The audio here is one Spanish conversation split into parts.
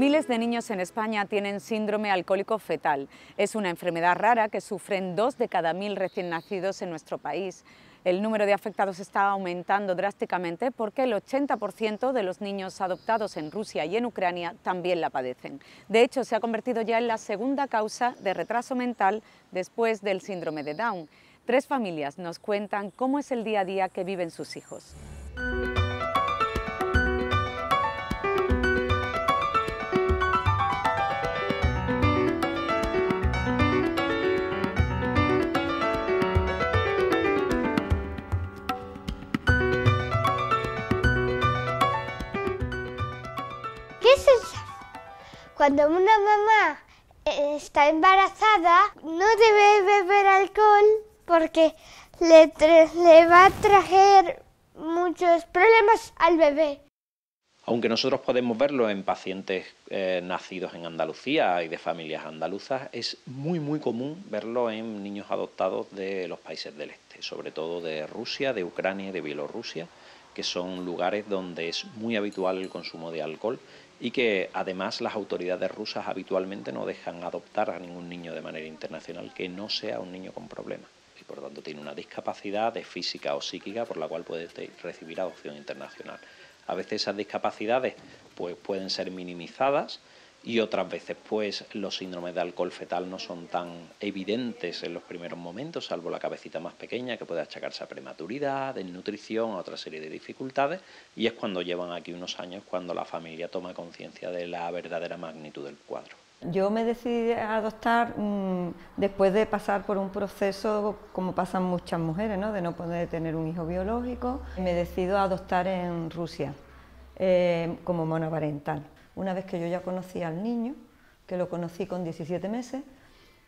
Miles de niños en España tienen síndrome alcohólico fetal. Es una enfermedad rara que sufren dos de cada mil recién nacidos en nuestro país. El número de afectados está aumentando drásticamente porque el 80% de los niños adoptados en Rusia y en Ucrania también la padecen. De hecho, se ha convertido ya en la segunda causa de retraso mental después del síndrome de Down. Tres familias nos cuentan cómo es el día a día que viven sus hijos. Cuando una mamá eh, está embarazada, no debe beber alcohol porque le, va a traer muchos problemas al bebé. Aunque nosotros podemos verlo en pacientes eh, nacidos en Andalucía y de familias andaluzas, es muy muy común verlo en niños adoptados de los países del este, sobre todo de Rusia, de Ucrania y de Bielorrusia, que son lugares donde es muy habitual el consumo de alcohol y que además las autoridades rusas habitualmente no dejan adoptar a ningún niño de manera internacional que no sea un niño con problemas y por lo tanto tiene una discapacidad física o psíquica por la cual puede recibir adopción internacional. A veces esas discapacidades pues, pueden ser minimizadas y otras veces pues los síndromes de alcohol fetal no son tan evidentes en los primeros momentos, salvo la cabecita más pequeña que puede achacarse a prematuridad, desnutrición, a otra serie de dificultades y es cuando llevan aquí unos años cuando la familia toma conciencia de la verdadera magnitud del cuadro. Yo me decidí a adoptar mm, después de pasar por un proceso como pasan muchas mujeres, ¿no? de no poder tener un hijo biológico. Me decido a adoptar en Rusia eh, como monoparental una vez que yo ya conocí al niño, que lo conocí con 17 meses,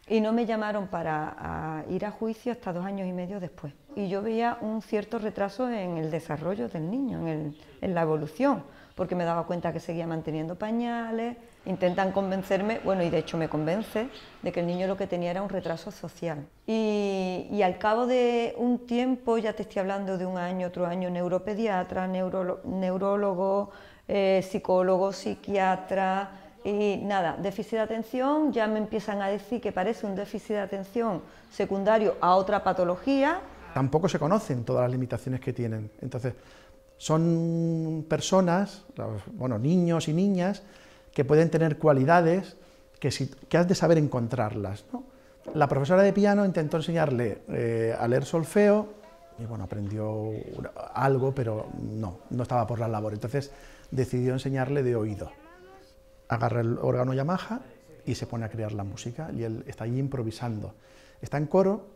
y no me llamaron para ir a juicio hasta dos años y medio después. Y yo veía un cierto retraso en el desarrollo del niño, en, el, la evolución, porque me daba cuenta que seguía manteniendo pañales, intentan convencerme, bueno, y de hecho me convence, de que el niño lo que tenía era un retraso social. Y, al cabo de un tiempo, ya te estoy hablando de un año, otro año, neuropediatra, neurólogo, eh, psicólogo, psiquiatra, y nada, déficit de atención, ya me empiezan a decir que parece un déficit de atención secundario a otra patología. Tampoco se conocen todas las limitaciones que tienen. Entonces, son personas, bueno, niños y niñas, que pueden tener cualidades que, que has de saber encontrarlas. La profesora de piano intentó enseñarle eh, a leer solfeo y bueno, aprendió algo, pero no, no estaba por la labor. Entonces, decidió enseñarle de oído. Agarra el órgano Yamaha y se pone a crear la música y él está ahí improvisando. Está en coro,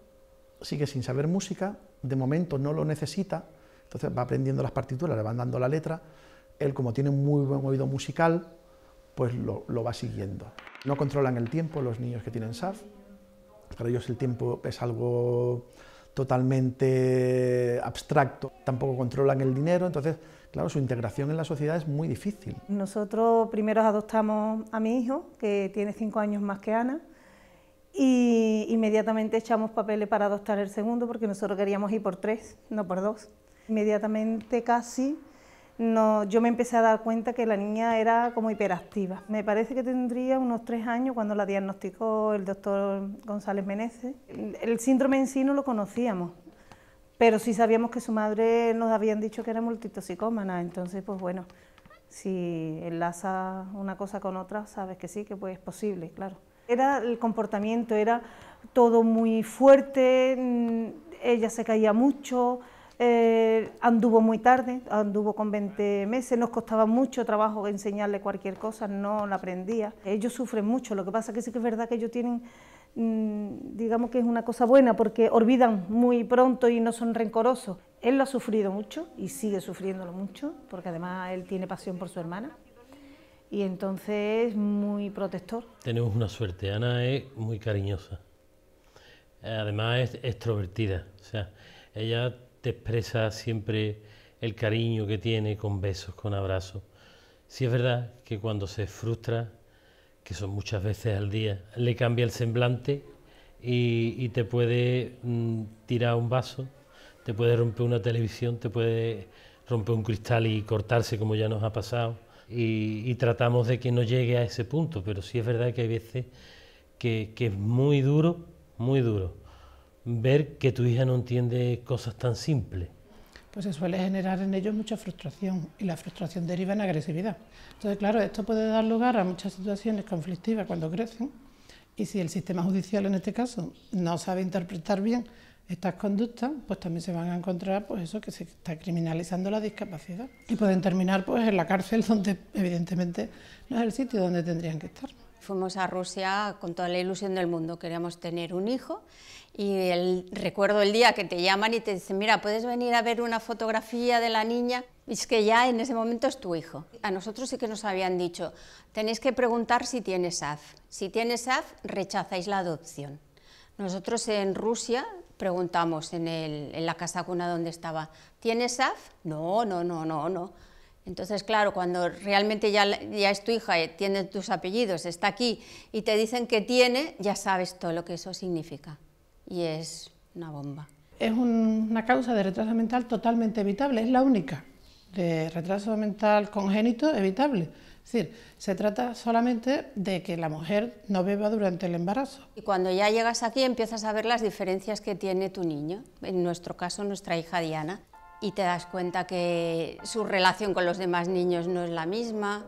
sigue sin saber música, de momento no lo necesita, entonces va aprendiendo las partituras, le van dando la letra, él como tiene muy buen oído musical, pues lo, lo va siguiendo. No controlan el tiempo los niños que tienen SAF, para ellos el tiempo es algo totalmente abstracto, tampoco controlan el dinero, entonces, claro, su integración en la sociedad es muy difícil. Nosotros primero adoptamos a mi hijo, que tiene cinco años más que Ana, y inmediatamente echamos papeles para adoptar el segundo porque nosotros queríamos ir por tres, no por dos. Inmediatamente casi no, yo me empecé a dar cuenta que la niña era como hiperactiva. Me parece que tendría unos tres años cuando la diagnosticó el doctor González Meneses. El, síndrome en sí no lo conocíamos, pero sí sabíamos que su madre nos habían dicho que era multitoxicómana, entonces pues bueno, si enlaza una cosa con otra, sabes que sí, que pues es posible, claro. Era el comportamiento, era todo muy fuerte, mm, ella se caía mucho, eh, anduvo muy tarde, anduvo con 20 meses, nos costaba mucho trabajo enseñarle cualquier cosa, no la aprendía. Ellos sufren mucho, lo que pasa que sí que es verdad que ellos tienen, mm, digamos que es una cosa buena, porque olvidan muy pronto y no son rencorosos. Él lo ha sufrido mucho y sigue sufriéndolo mucho, porque además él tiene pasión por su hermana. Y entonces es muy protector. Tenemos una suerte, Ana es muy cariñosa. Además es extrovertida, o sea, ella expresa siempre el cariño que tiene con besos, con abrazos. Sí es verdad que cuando se frustra, que son muchas veces al día, le cambia el semblante y, te puede mm, tirar un vaso, te puede romper una televisión, te puede romper un cristal y cortarse como ya nos ha pasado. Y, tratamos de que no llegue a ese punto, pero sí es verdad que hay veces que es muy duro, muy duro ver que tu hija no entiende cosas tan simples? Pues se suele generar en ellos mucha frustración y la frustración deriva en agresividad. Entonces, claro, esto puede dar lugar a muchas situaciones conflictivas cuando crecen y si el sistema judicial en este caso no sabe interpretar bien estas conductas, pues también se van a encontrar pues eso que se está criminalizando la discapacidad y pueden terminar pues en la cárcel donde evidentemente no es el sitio donde tendrían que estar fuimos a Rusia con toda la ilusión del mundo, queríamos tener un hijo y el, recuerdo el día que te llaman y te dicen, mira, puedes venir a ver una fotografía de la niña, y es que ya en ese momento es tu hijo. A nosotros sí que nos habían dicho, tenéis que preguntar si tienes SAF, si tienes SAF rechazáis la adopción. Nosotros en Rusia preguntamos en, el, en la casa cuna donde estaba, ¿tienes SAF? No, no, no, no, no. Entonces, claro, cuando realmente ya, es tu hija, eh, tiene tus apellidos, está aquí y te dicen que tiene, ya sabes todo lo que eso significa. Y es una bomba. Es una causa de retraso mental totalmente evitable, es la única de retraso mental congénito evitable. Es decir, se trata solamente de que la mujer no beba durante el embarazo. Y cuando ya llegas aquí empiezas a ver las diferencias que tiene tu niño, en nuestro caso nuestra hija Diana y te das cuenta que su relación con los demás niños no es la misma,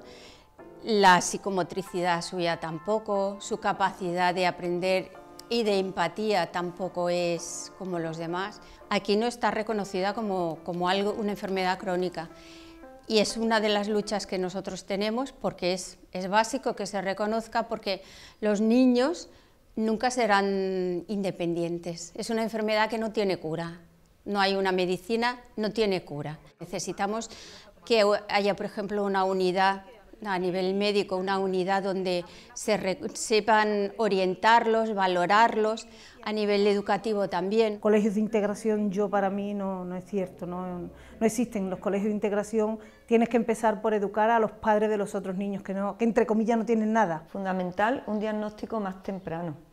la psicomotricidad suya tampoco, su capacidad de aprender y de empatía tampoco es como los demás. Aquí no está reconocida como, algo, una enfermedad crónica y es una de las luchas que nosotros tenemos porque es básico que se reconozca porque los niños nunca serán independientes. Es una enfermedad que no tiene cura, no hay una medicina, no tiene cura. Necesitamos que haya, por ejemplo, una unidad a nivel médico, una unidad donde se sepan orientarlos, valorarlos, a nivel educativo también. Colegios de integración yo para mí no, es cierto, no, no, existen los colegios de integración, tienes que empezar por educar a los padres de los otros niños que, no, que entre comillas no tienen nada. Fundamental un diagnóstico más temprano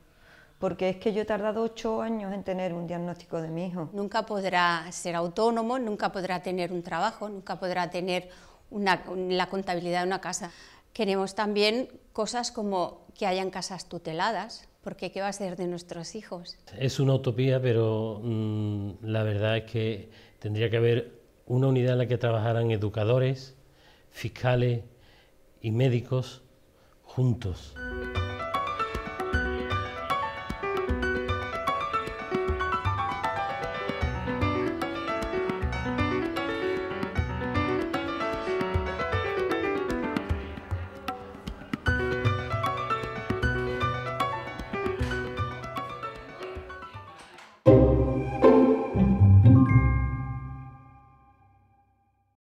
porque es que yo he tardado ocho años en tener un diagnóstico de mi hijo. Nunca podrá ser autónomo, nunca podrá tener un trabajo, nunca podrá tener la contabilidad de una casa. Queremos también cosas como que hayan casas tuteladas, porque ¿qué va a ser de nuestros hijos? Es una utopía, pero mm, la verdad es que tendría que haber una unidad en la que trabajaran educadores, fiscales y médicos juntos.